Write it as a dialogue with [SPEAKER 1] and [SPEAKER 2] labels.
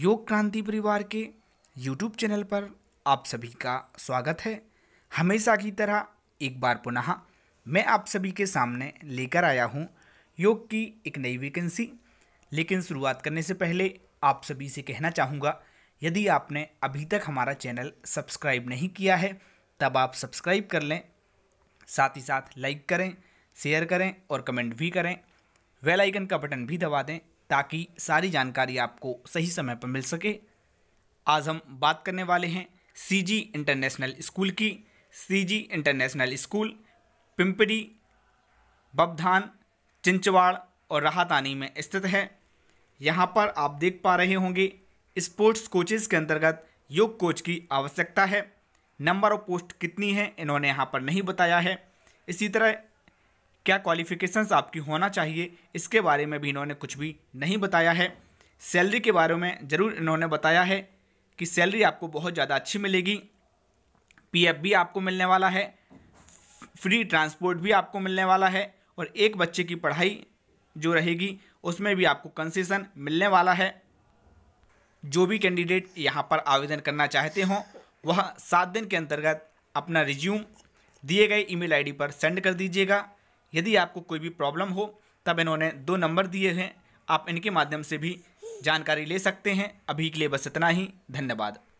[SPEAKER 1] योग क्रांति परिवार के यूट्यूब चैनल पर आप सभी का स्वागत है हमेशा की तरह एक बार पुनः मैं आप सभी के सामने लेकर आया हूं योग की एक नई वैकेंसी लेकिन शुरुआत करने से पहले आप सभी से कहना चाहूँगा यदि आपने अभी तक हमारा चैनल सब्सक्राइब नहीं किया है तब आप सब्सक्राइब कर लें साथ ही साथ लाइक करें शेयर करें और कमेंट भी करें वेल आइकन का बटन भी दबा दें ताकि सारी जानकारी आपको सही समय पर मिल सके आज हम बात करने वाले हैं सीजी इंटरनेशनल स्कूल की CG international school Pimpri Bavdhan Chinchwad और राहतानी में स्थित है यहाँ पर आप देख पा रहे होंगे स्पोर्ट्स कोचेज़ के अंतर्गत योग कोच की आवश्यकता है नंबर ऑफ पोस्ट कितनी है इन्होंने यहाँ पर नहीं बताया है इसी तरह क्या क्वालिफिकेशंस आपकी होना चाहिए इसके बारे में भी इन्होंने कुछ भी नहीं बताया है सैलरी के बारे में ज़रूर इन्होंने बताया है कि सैलरी आपको बहुत ज़्यादा अच्छी मिलेगी पीएफ भी आपको मिलने वाला है फ्री ट्रांसपोर्ट भी आपको मिलने वाला है और एक बच्चे की पढ़ाई जो रहेगी उसमें भी आपको कंसेशन मिलने वाला है जो भी कैंडिडेट यहाँ पर आवेदन करना चाहते हों वह सात दिन के अंतर्गत अपना रिज्यूम दिए गए ईमेल आईडी पर सेंड कर दीजिएगा यदि आपको कोई भी प्रॉब्लम हो तब इन्होंने दो नंबर दिए हैं आप इनके माध्यम से भी जानकारी ले सकते हैं अभी के लिए बस इतना ही धन्यवाद